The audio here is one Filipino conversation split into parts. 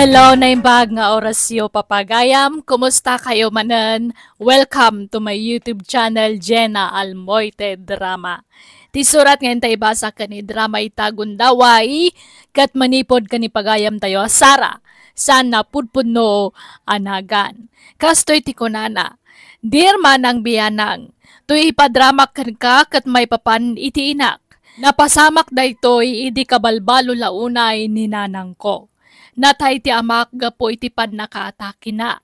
Hello na imbag nga orasyo papagayam. Kumusta kayo manan? Welcome to my YouTube channel Jenna Almoite Drama. Ti surat nga tay basa kani drama itagundaway kat manipod kani pagayam tayo Sara. Sana no anagan. Kastoy ti kunana. Dear manang biyanang, tuy ipadrama ka kat may papan iti inak. Napasamak daytoy idi kabalbalo launay ni nanang ko natay ti amak gapo iti panakataki na.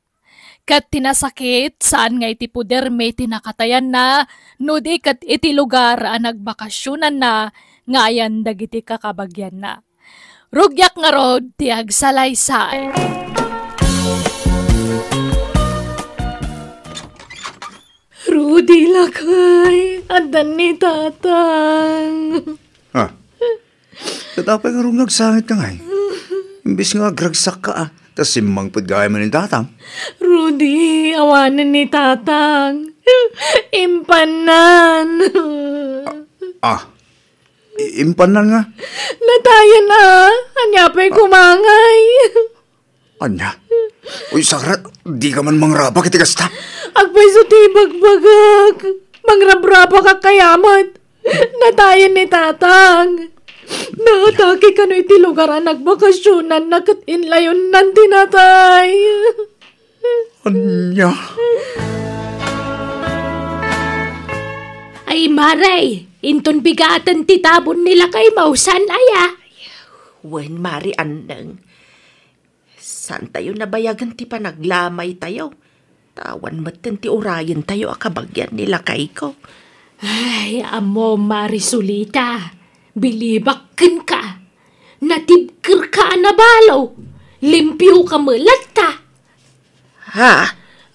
Kat tinasakit, saan nga iti puder may tinakatayan na, no di kat iti lugar ang nagbakasyonan na, ngayan dagiti kakabagyan na. Rugyak nga rod, tiag salaysay. Rudy lakay, andan ni tatang. Ha? Tatapay ka rong nagsangit ka nga eh. Imbis nga gragsak ka ah. Tapos simbang gaya mo ni tatang. Rudy, awanan ni tatang. Impanan. ah, ah. Impanan nga. Natayan na. Anya pa'y kumangay. Anya? Uy, Sakra, di ka man mangraba kitigas ta. Agpay sa tibagbagag. Mangrabraba ka kayamat. Natayan ni tatang. Naatake ka na iti lugar ang nagbakasyonan na katinlayon nan tinatay. Anya. Ay maray, inton bigatan titabon nila kay mausan aya. Ah. Wen mari andang. San tayo nabayagan ti panaglamay tayo? Tawan matin ti orayan tayo akabagyan nila kay ko. Ay, amo Marisulita bilibakin ka, natibkir ka na balaw, limpyo ka melatta. Ha?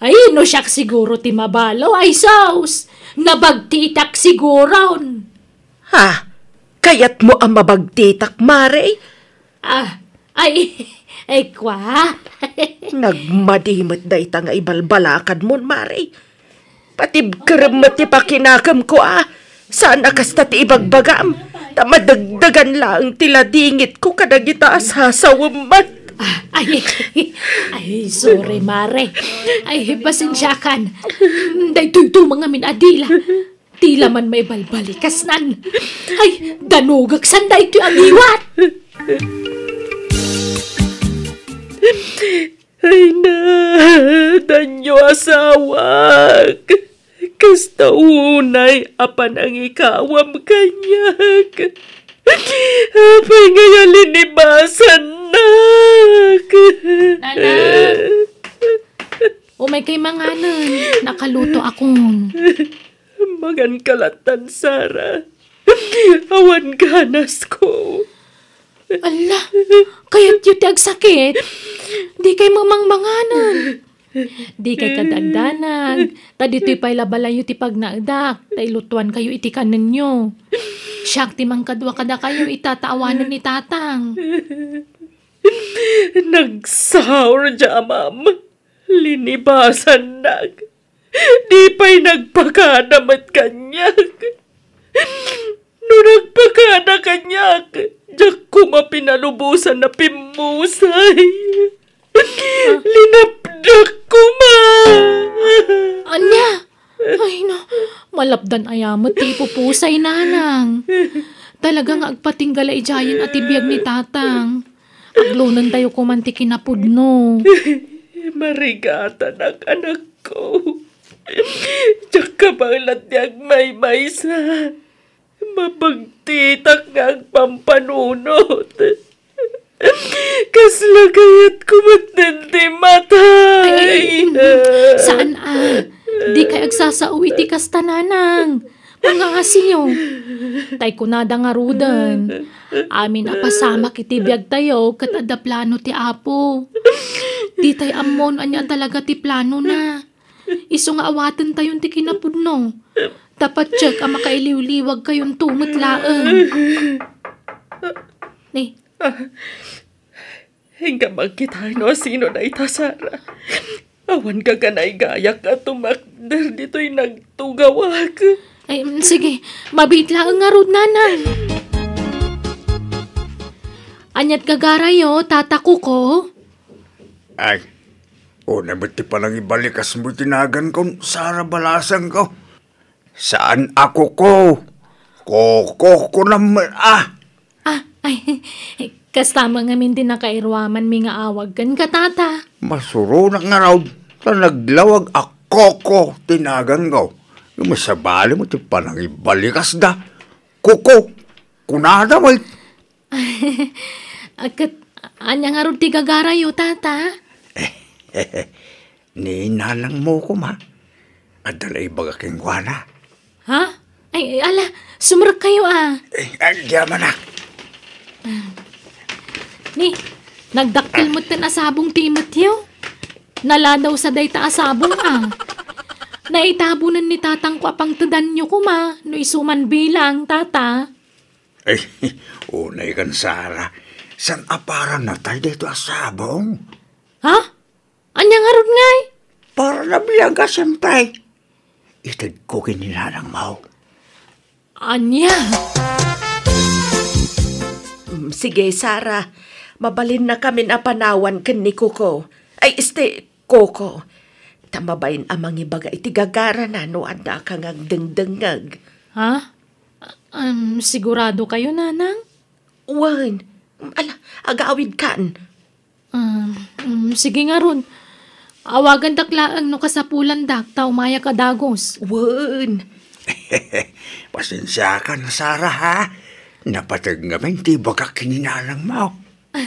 Ay, no siyak siguro ti mabalaw ay saus, nabagtitak siguron. Ha? Kayat mo ang mabagtitak, Mare? Ah, ay, ay kwa. Nagmadimot da itang ibalbalakad mo, Mare. Patib ti matipakinakam ko ah. Saan akas ti ibagbagam? At madagdagan lang tila dingit ko kadagita sa sawamat. Ah, ay, ay, sorry, Mare. Ay, pasensyakan. Daytoy to mga minadila. Tila man may balbalikas nan. Ay, danugak san daytoy ang iwat. Ay na, danyo asawak. Kasta unay apan ang ikawam kanyag. Apay ngayon linibasan na. Anak. O may kay mga nun. Nakaluto akong. Magan kalatan, Sara. Awan ganas ko. Allah! kaya't yuti ag sakit. Di kay mamang manganan. Di kay kadagdanag. Ta dito'y pailabalayo ti pagnagdak. Ta ilutuan kayo iti kanan nyo. Siyak ti mangkadwa kada kayo itataawanan ni tatang. Nagsaur dya, ma'am. Linibasan nag. Di pa'y nagpakadamat kanyak. No nagpakana kanyak, diyak ko mapinalubusan na pimusay. Ah. Linap Anak ko, ma! Anya! Ay, no. Malabdan ayamat, ti pusay nanang. Talagang agpating gala ijayan at ibiyag ni tatang. Aglunan tayo kumanti kinapod, Marigata nak anak ko. Tsaka pangalat niyang may maysa. Mabagtitak nga ang pampanunod. Kaslagayat kumatnente matay. Ay, saan ah? Di kay agsasauwi ti kastananang. Mga asinyo. Tay kunada nga rudan. Amin apasama kiti biyag tayo kat ada plano ti apo. Di tay amon anya talaga ti plano na. Iso nga awatan tayon ti kinapudno. Dapat check ang ah, makailiw-liwag kayong tumatlaan. Ni, Hingamang kita no sino na itasara. Awan ka ka na igayak at tumakder dito'y nagtugawag. Ay, sige, mabit lang ang rod nanan. Anyat kagarayo, tatako ko. Ay, o nabati palang ibalikas mo tinagan ko, Sara Balasang ko. Saan ako ko? Koko ko naman ah! Ay, eh, kasama nga min din nakairwaman mi nga awag kan ka, tata. Masuro na nga raw. Ta naglawag ako ko tinagan gaw. Yung masabali mo, tipa nang ibalikas da. Kuko, kunada mo. Akat, anya nga rin ti gagarayo, tata? Eh, niinalang mo ko, ma. Adala ibaga kengwana. Ha? Ay, ala, sumurak kayo ah. Eh, ay, na. Ni, nagdaktil mo tan asabong ti Matthew. Naladaw sa dayta asabong ah. Naitabunan ni tatang ko apang tadan nyo kuma, no isuman bilang, tata. Ay, unay kan Sara. San apara na tayo dito asabong? Ha? Anyang harod ngay? Para na biyaga siyempre. Itad ko kininalang mau. Anya? Anya? Mm, sige, Sara. Mabalin na kami na panawan ken ni Coco. Ay, este, Coco. Tamabayin amang ibaga itigagara na no anda kang agdengdengag. Ha? Um, sigurado kayo, nanang? Wan, ala, agaawid kan. Um, um, sige nga ron. Awagan taklaang no kasapulan dakta umaya ka dagos. Wan. Pasensya ka na, Sara, ha? Napatag nga man, di ba ka kininalang mo? Uh,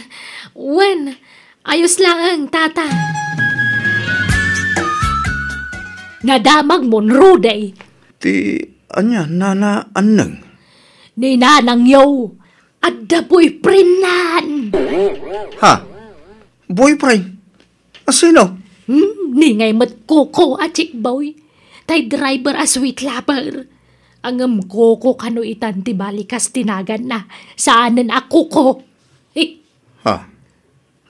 Wen, ayos lang ang tata. Nadamag mo, Ruday. Ti, anya, nana, anang? Ni nanang yaw, adda nan. Ha? Boyfriend? Asino? Hmm, ni ngay mat koko at chick boy. Tay driver a sweet lover. Angam koko kano itan ti balikas tinagan na. Saanan ako ko? Eh. Ha?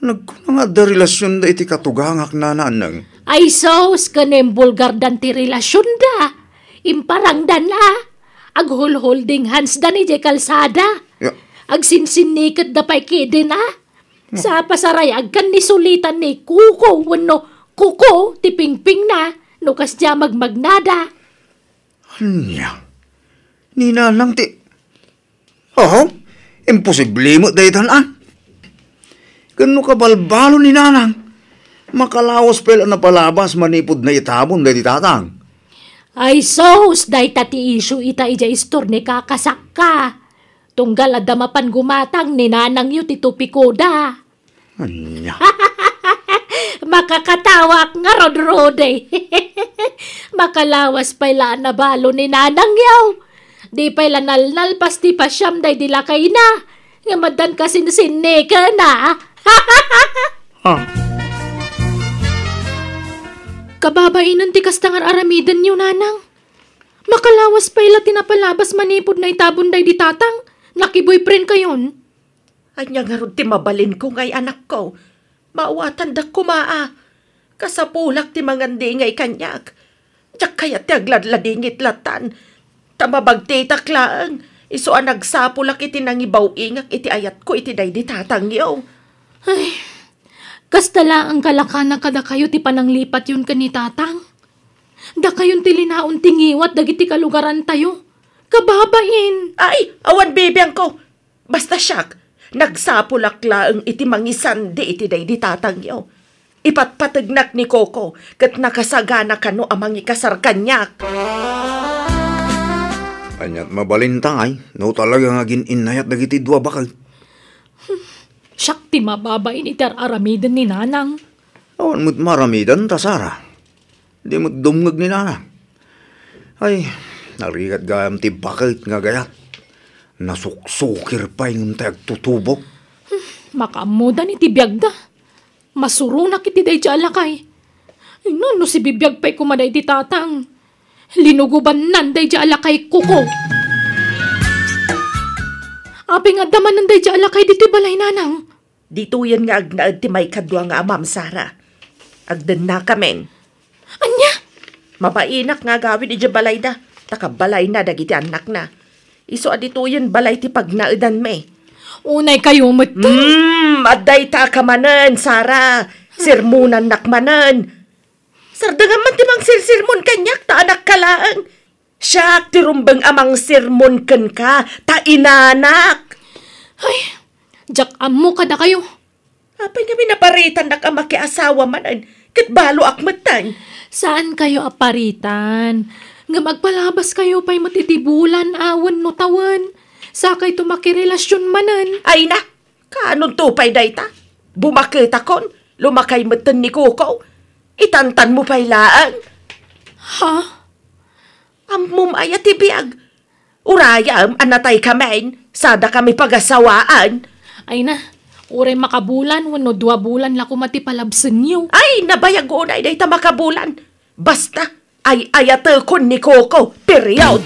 Nagkuna nga da relasyon da iti katugangak na nanang. Ay saus ka na bulgar dan ti relasyon da. Imparang da na. Ag holding hands da ni iti kalsada. Yeah. Ag da pa'y ikide na. Sa pasaray agkan ni sulitan ni kuko wano kuko ti pingping na. Nukas no, diya magmagnada. Anya lang ti... Oh, imposible mo dahi tanan. Kano ka balbalo ni nanang? Makalawas pala na palabas manipod na itabon dahi tatang. Ay so, dahi tati issue ita ija istor ni kakasak ka. Tunggal adamapan gumatang ni nanang yu titupi koda. Anya? Makakatawak nga rodrode. Makalawas pala na balo ni nanang yaw. Di pa nalnal pas di pa siyam day dila kay na. Nga madan kasi sinne ka na. Kababainan ti kastangan aramidan niyo nanang. Makalawas pa ila tinapalabas manipod na itabon day di tatang. Nakiboyfriend kayon. Ay nga nga ti mabalin ko ngay anak ko. Mauatan da kumaa. Ah. Kasapulak ti mangandi ngay kanyak. Tsak kaya ti agladladingit latan Tamabagtita klaang. Iso ang nagsapulak iti nangibaw ingak iti ayat ko iti day di tatangyaw. Ay, kastala ang kalakana kada kayo ti pananglipat yun kani tatang. Da kayon tilinaon tingiwat dagiti kalugaran tayo. Kababain! Ay, awan bibiyang ko. Basta siyak, nagsapulak laang iti mangisandi iti day di tatangyaw ipatpatagnak ni Coco kat nakasagana kano amang ikasar kanyak. Anyat mabalintang no talaga nga gininayat dagiti dua bakal. Sakti mababay ni ter aramidan ni nanang. Awan mo't maramidan ta, Sara. Di mo't dumgag ni nanang. Ay, narigat gayam ti bakal nga gayat. Nasuksukir pa yung tagtutubo. Makamuda ni tibiyag da. Masuruna kiti day jalakay. Ano no si bibiyag pa'y kumaday ti tatang. Linuguban nanday di alakay kuko. Api nga daman nanday di alakay diti balay nanang. Dito yan nga agnaad ti may kadwa nga amam, Sara. Agdan na kamen. Anya? Mabainak nga gawin di balay da. Takabalay na dagiti anak na. Iso adito yan balay ti pagnaudan me. Unay kayo mati. Hmm, aday ta kamanan, Sara. Sirmunan nakmanan. Sardangan man timang sirsirmon kanyak ta anak kalaan. Siya tirumbang amang sirmon kan ka, ta inanak. Ay, jak amo ka da kayo. Apay kami naparitan na kamaki asawa manan, katbalo akmatan. Saan kayo aparitan? Nga magpalabas kayo pa'y matitibulan awan no tawan. Sakay tumakirelasyon manan. Ay na, kanon pa'y dayta. Bumakita kon, lumakay matan ni Kukaw Itantan mo pa ilaan. Ha? Amum ay atibiyag. Urayam, anatay kamen. Sada kami pagasawaan. Ay na, uray makabulan, wano dua bulan la kumati palabsan niyo. Ay, nabayag ko na iday ta makabulan. Basta, ay ayatel kon ni Coco, period.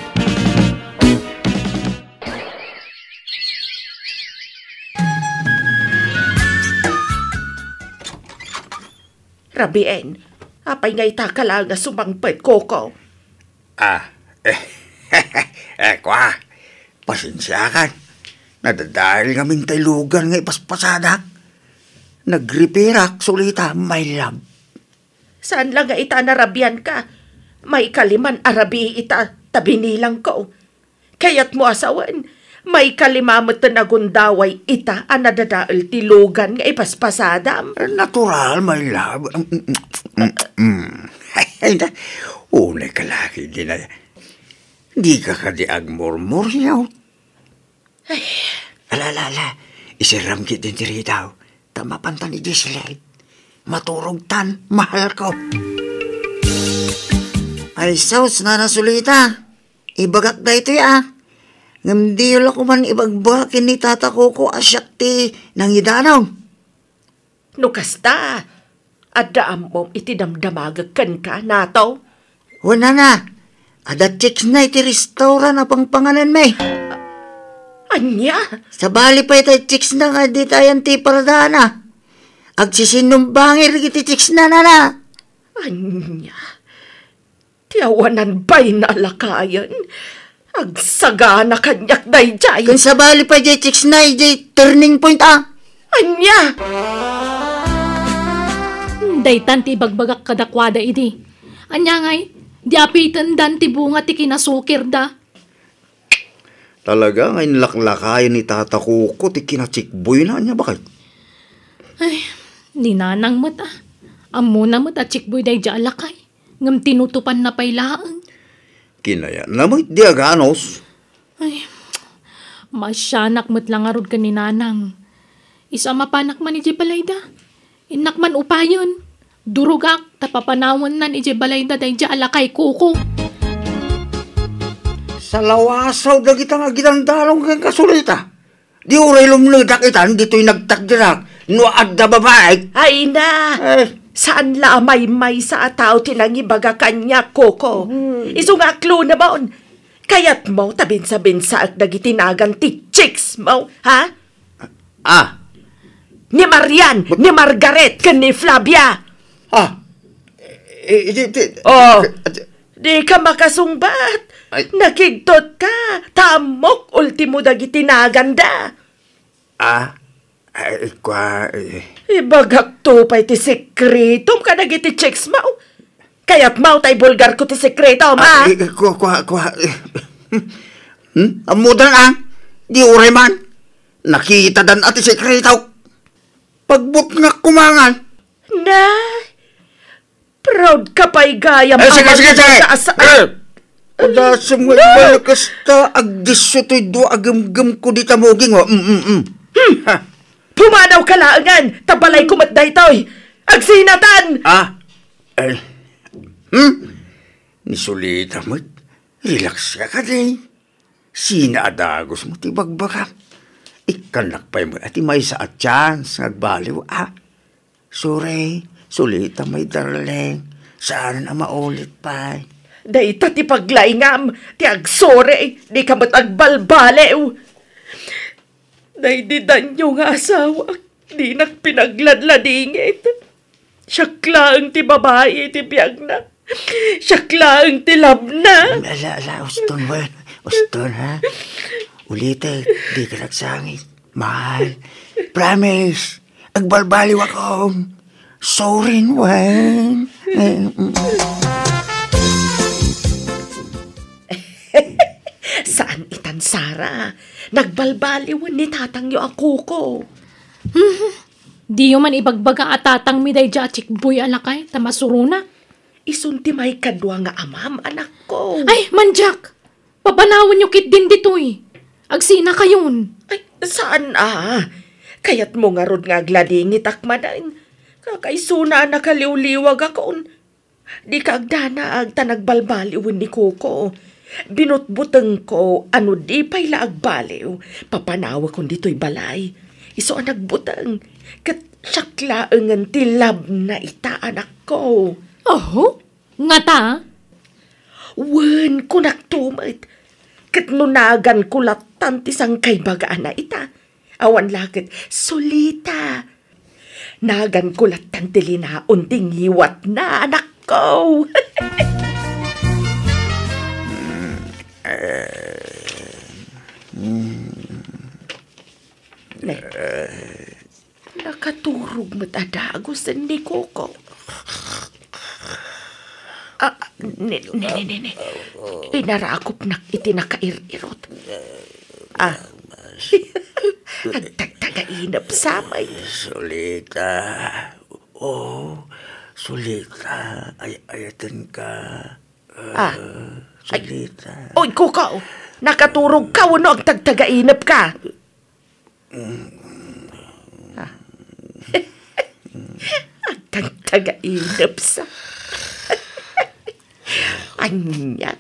Rabien, apay nga itakala nga sumangpet ko ko. Ah, eh, eh, kwa, pasensyakan. Nadadahil kami tay lugar nga ipaspasadak. Nagripirak sulita, my love. Saan lang nga ita rabian ka? May kaliman arabi ita tabinilang ko. Kaya't mo asawan, may kalima kalimamatan agundaway ita anadadaal tilugan nga ipaspasadam. Natural, my love. Mm, mm, mm, Unay kalaki din na. Di ka ka di agmurmur niyaw. Ay. Alala, ala. Isiram kitin diri daw. Tamapantan ni Gislet. Maturog tan, mahal ko. Ay, saus na nasulita. Ah. Ibagat na ito ya. Ah. Ngam di ko man ibagba ni tata ko ko asyak ti nangidanong. No ada amom iti damdamaga kan ka nataw. Wala na, ada chicks na iti restaurant na pangpanganan may. Uh, anya? Sa pa iti chicks na nga di tayan ti paradana. Ah. Agsisinumbanger iti chicks na na na. Anya? Tiyawanan ba'y nalakayan? Anya? Agsagana kanyak dayjay. Kung sa bali pa jay chicks na jay turning point ah. Anya! Day tanti ibagbagak kadakwada idi. Anya ngay, di apitan dan ti bunga ti kinasukir da. Talaga ngay laklakayan ni tata kuko ti kinachikboy na niya bakit? Ay, ninanang mata. Amo na mata chikboy day jalakay. Ngam tinutupan na pailaan. Kinayaan di aganos. Ay, masyanak lang arod ka ni Nanang. Isa mapanak man ni Jebalayda. Inak man upayon. Durugak, tapapanawan nan ije Jebalayda dahil dya alakay kuko. Sa lawasaw da kita nga gitandalong kang kasulita. Di uray lumludak itan, dito'y nagtakdirak. No adda babae. Ay, na! Ay, eh, Saan la may may sa ataw tinangibaga kanya, Koko? Mm. Mm-hmm. Isungaklo na maon. Kayat mo tabin tabinsa-binsa at nagitinagan ti chicks mo, ha? Ah! Ni Marian, But... ni Margaret, kan ni Flavia! Ah! I, eh, eh, di, di, oh! Di ka makasungbat! Ay. Nakigtot ka! Tamok ultimo dagitinagan da! Ah! Ay, eh, kwa... Eh. Ibagak to pa iti sekreto ka nagiti checks mao. Oh, kaya't mao tay bulgar ko ti sekreto ma. Ay, ah, eh, eh, kwa, kwa, kwa... Hmm? Amudang ang? Ah. Di uray man. Nakita dan ati sekreto. Pagbut nga kumangan. Na, proud ka pa'y gayam. Eh, sige, sige, sige! Eh! Wala sa mga ibalakas ta, agdis to'y do agamgam ko di tamoging, oh. Mm-mm-mm. Hmm. Pumanaw ka laangan, tabalay kumat daytoy. Agsinatan! Ah? Eh, hmm? Nisulit mo, relax ka ka day. Sinaadagos mo ti bagbaka. Ikanakpay mo ati may sa chance nagbaliw ah. Sure, sulita may darling. Saan na maulit pa? Day ti paglaingam, ti agsore, di ka matagbalbalew. Naididan niyo nga asawa, di nagpinagladladingit. Siya klaang ti babae ti biyag na. Siya klaang ti lab na. Ala, ala, uston mo. Uston, ha? Ulite, di ka nagsangit. Mahal. Promise. Agbalbaliw ako. Sorry, Wen. ng itansara. Nagbalbaliwan ni tatang yo ako ko. Hmm, di yo man ibagbaga at tatang miday dya chikboy alakay, na. Isunti may kadwa nga amam, anak ko. Ay, manjak! Papanawan yo kit din dito eh. Agsina kayon. Ay, saan ah? Kayat mo nga rod nga gladingit akmadain. Kakaisuna nakaliw-liwag ako. Di kagdana ag tanagbalbaliwan ni Coco. Binutbutang ko ano di pay laag Papanawa kon dito'y balay. Iso ang nagbutang. Kat sakla ang tilab na ita anak ko. Oho? Ngata? ta? Wen ko naktumit. Katnunagan ko latan tisang kaybagaan na ita. Awan lakit, sulita. Nagan ko latan tilina unting hiwat na anak ko. Ne. Eh, mm. Nakaturog matadago sa ni Coco. Ah, ne, ne, ne, ne, ne. Inarakop na itinakairirot. Ah, Nagtagtagainap samay. Sulita. oh, sulita. Ay, ayatan ka. Ah. ah. Salita. Oy, kukaw! Nakaturog ka, wano ang tagtagainap ka. Ah. tagtagainap sa... Anyan,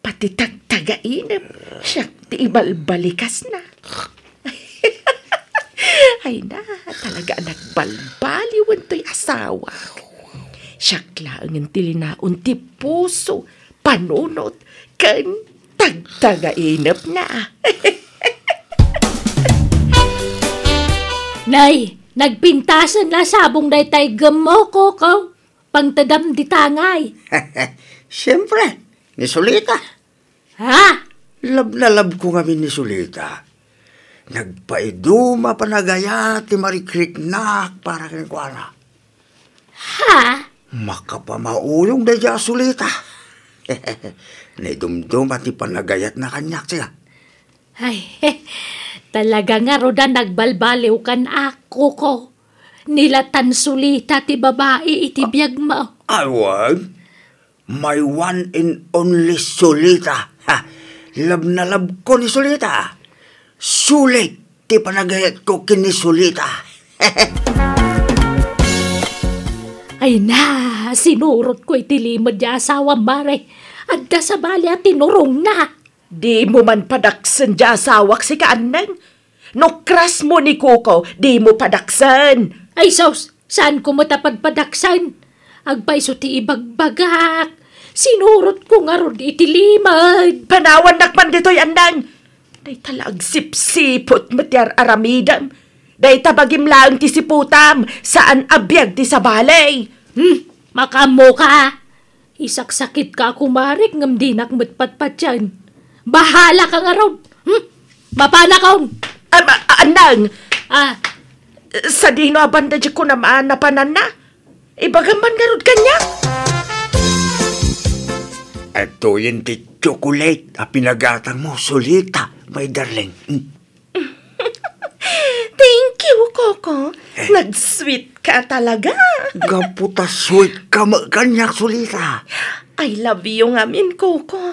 pati tagtagainap, siya di ibalbalikas na. Ay na, talaga nagbalbaliwan to'y asawa. Siyakla ang tilinaon ti puso, panunot, kan tagtagainap na. Nay, nagpintasan na sabong day tay gamo ko ko. Pangtadam di tangay. Siyempre, ni Sulita. Ha? Lab na lab ko kami ni Sulita. Nagpaiduma panagaya ti Marikrik na para kang kuana. Ha? Makapamaulong da dya sulita. Naidumdum at ipanagayat na kanyak siya. Ay, talaga nga roda nagbalbaliw kan ako ko. Nilatan sulita ti babae iti itibiyag ah, mo. Ay, wag. My one and only sulita. Ha, lab na lab ko ni sulita. Sulit ti panagayat ko kini sulita. Hehehe. Ay na, sinurot ko'y tilimod niya asawa mare. Adda sa bali at tinurong na. Di mo man padaksan di asawak si kaanan. No kras mo ni Kuko, di mo padaksan. Ay saus, saan ko matapagpadaksan? Agpaiso ti ibagbagak. Sinurot ko nga ron itilimad. Panawan nakman dito'y anang. Day talaag sipsipot matiar aramidam. Day tabagim laang ti siputam, saan abiyag ti sabalay. Hmm, makamo ka. Isaksakit ka kumarik ngam dinak matpatpatyan. Bahala kang araw. Hmm, mapana ka. Um, anang. Ah. Sa dino abanda di ko naman panan na. Ibagaman garod kanya. At tuyin ti chocolate a pinagatang mo, solita, my darling. Mm. Kiwakaka, eh. nag-sweet ka talaga. Gaputa sweet ka maganyak sulita. I love you nga min koko.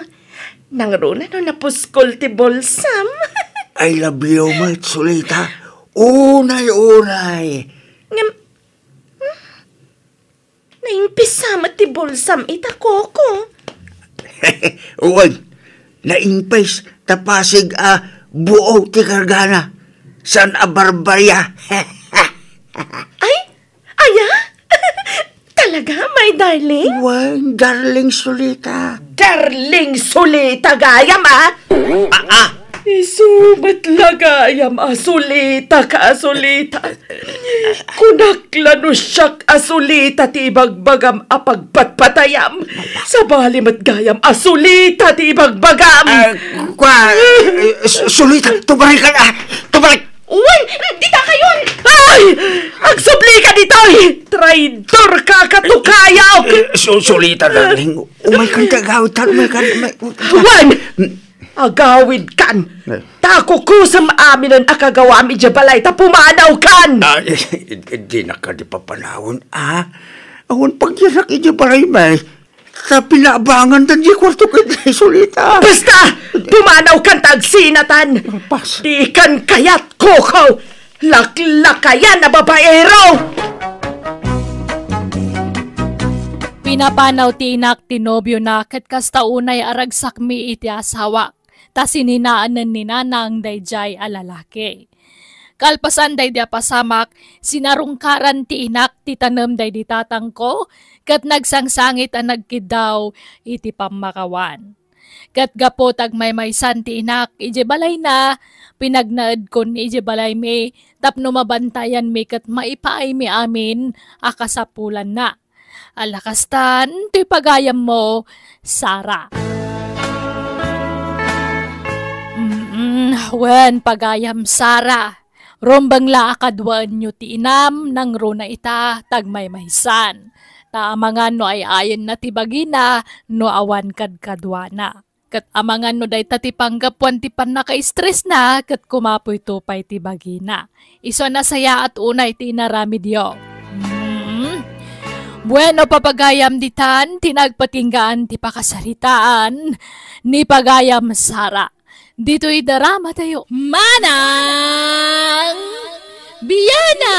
Nang runa no napuskol ti bolsam. I love you mat sulita. Unay, unay. Ngam, hmm? naimpisama ti bolsam ita koko. Uwan, naimpis tapasig a ah, buo ti kargana San Abarbaya. Ay, aya? Talaga, my darling? Well, darling Solita. Darling Solita, gayam ah! Ah, ah! Isubat lagayam asulita ah, ka asulita. Kunakla no siyak asulita ah, ti ibagbagam apagpatpatayam. Ah, Sa balim gayam asulita ti ibagbagam. Uh, kwa, uh, sulita, tumarik ka na. Tumarik Uy! Dita kayon! Ay! Agsubli ka dito! Eh! Traidor ka, katukayaw! Eh, eh, Susulita, darling. Umay oh oh oh kan kagawitan, umay kan... Uwan! Agawid kan! Tako ko sa maamin ang akagawa mi jabalay ta kan! Hindi ah, na ka di papanawon, ah. Awan pagyasak ijabalay, may. Sa pinabangan tan di kwarto ka di sulita. Basta! Pumanaw kan tag sinatan! Malpas. Di kan kayat kukaw! Laklakayan na babaero! Pinapanaw ti inak tinobyo na kat kastaunay aragsak mi iti asawa. Ta sininaanan ni nanang dayjay alalaki kalpasan day dia pasamak, sinarungkaran ti inak ti tanem day di tatangko, kat nagsangsangit ang nagkidaw iti pamakawan. Kat gapo tag may maysan ti inak, ije balay na, pinagnaad kon ije balay mi, tapno mabantayan mi kat maipaay mi amin, akasapulan na. Alakastan, ti pagayam mo, Sara. Mm, wen pagayam Sara Rombang la akadwan nyo ti inam nang runa ita tagmay mahisan. Taamangan no ay ayon na tibagina no awan kadkadwana. Kat amangan no day tatipanggapuan ti pan naka-stress na kat kumapoy tupay ti bagina. Iso na saya at unay ti narami diyo. Hmm. Bueno papagayam ditan, tinagpatinggaan ti pakasaritaan ni pagayam Sara Dito'y darama tayo manang biyana!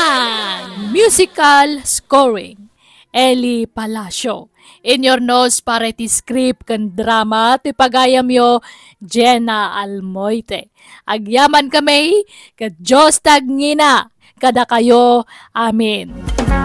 Musical scoring, Eli Palacio. In your nose para iti script kan drama ti pagayam yo Jenna Almoite. Agyaman kami kad Diyos tagngina kada kayo. Amen. Amen.